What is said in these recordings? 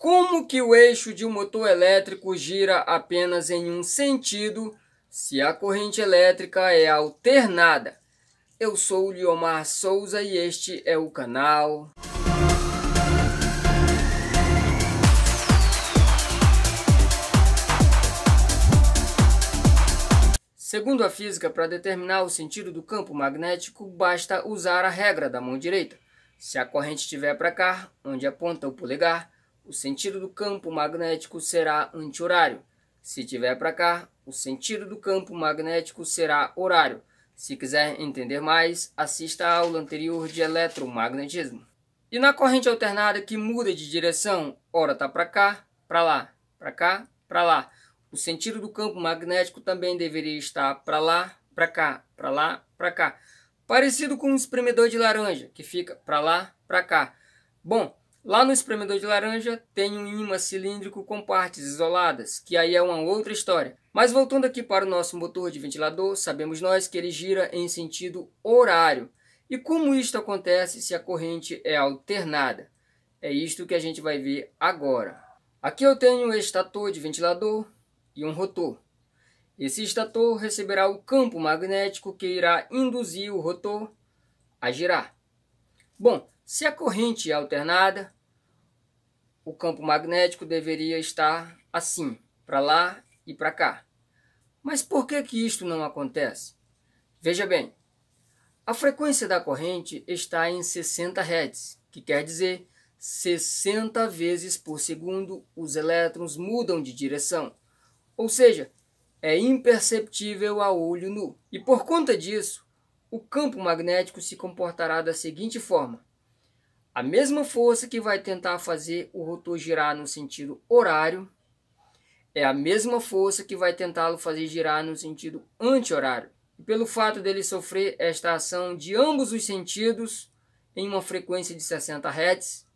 Como que o eixo de um motor elétrico gira apenas em um sentido se a corrente elétrica é alternada? Eu sou o Liomar Souza e este é o canal. Segundo a física, para determinar o sentido do campo magnético, basta usar a regra da mão direita. Se a corrente estiver para cá, onde aponta o polegar, o sentido do campo magnético será anti-horário. Se tiver para cá, o sentido do campo magnético será horário. Se quiser entender mais, assista a aula anterior de eletromagnetismo. E na corrente alternada que muda de direção, ora está para cá, para lá, para cá, para lá. O sentido do campo magnético também deveria estar para lá, para cá, para lá, para cá. Parecido com um espremedor de laranja, que fica para lá, para cá. Bom, Lá no espremedor de laranja tem um imã cilíndrico com partes isoladas, que aí é uma outra história. Mas voltando aqui para o nosso motor de ventilador, sabemos nós que ele gira em sentido horário. E como isto acontece se a corrente é alternada? É isto que a gente vai ver agora. Aqui eu tenho um estator de ventilador e um rotor. Esse estator receberá o campo magnético que irá induzir o rotor a girar. Bom, se a corrente é alternada, o campo magnético deveria estar assim, para lá e para cá. Mas por que que isto não acontece? Veja bem, a frequência da corrente está em 60 Hz, que quer dizer 60 vezes por segundo os elétrons mudam de direção, ou seja, é imperceptível a olho nu. E por conta disso, o campo magnético se comportará da seguinte forma: a mesma força que vai tentar fazer o rotor girar no sentido horário é a mesma força que vai tentá-lo fazer girar no sentido anti-horário. E pelo fato dele sofrer esta ação de ambos os sentidos em uma frequência de 60 Hz,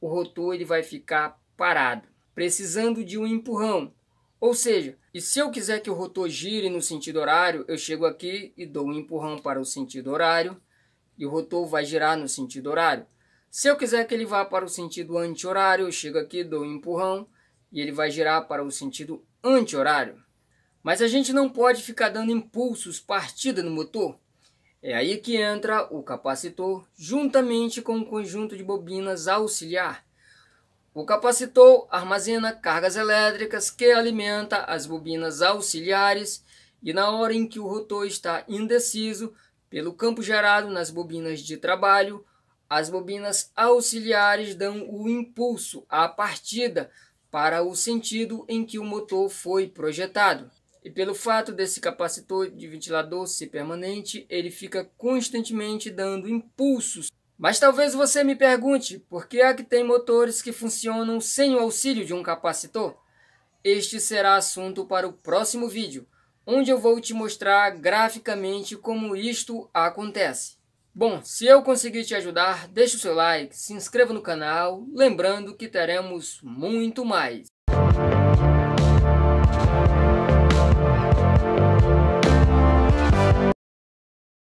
o rotor ele vai ficar parado, precisando de um empurrão. Ou seja, e se eu quiser que o rotor gire no sentido horário, eu chego aqui e dou um empurrão para o sentido horário e o rotor vai girar no sentido horário. Se eu quiser que ele vá para o sentido anti-horário, eu chego aqui, dou um empurrão e ele vai girar para o sentido anti-horário. Mas a gente não pode ficar dando impulsos partida no motor. É aí que entra o capacitor juntamente com o um conjunto de bobinas auxiliar. O capacitor armazena cargas elétricas que alimenta as bobinas auxiliares e na hora em que o rotor está indeciso pelo campo gerado nas bobinas de trabalho, as bobinas auxiliares dão o impulso à partida para o sentido em que o motor foi projetado. E pelo fato desse capacitor de ventilador ser permanente, ele fica constantemente dando impulsos. Mas talvez você me pergunte, por que é que tem motores que funcionam sem o auxílio de um capacitor? Este será assunto para o próximo vídeo, onde eu vou te mostrar graficamente como isto acontece. Bom, se eu conseguir te ajudar, deixe o seu like, se inscreva no canal, lembrando que teremos muito mais.